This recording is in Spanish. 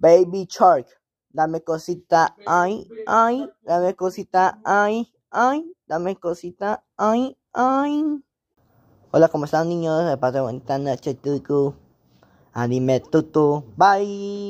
Baby Shark, dame cosita, ay, ay, dame cosita, ay, ay, dame cosita, ay, ay. Hola, ¿cómo están niños? Me paso bonita noches, Anime tutu, bye.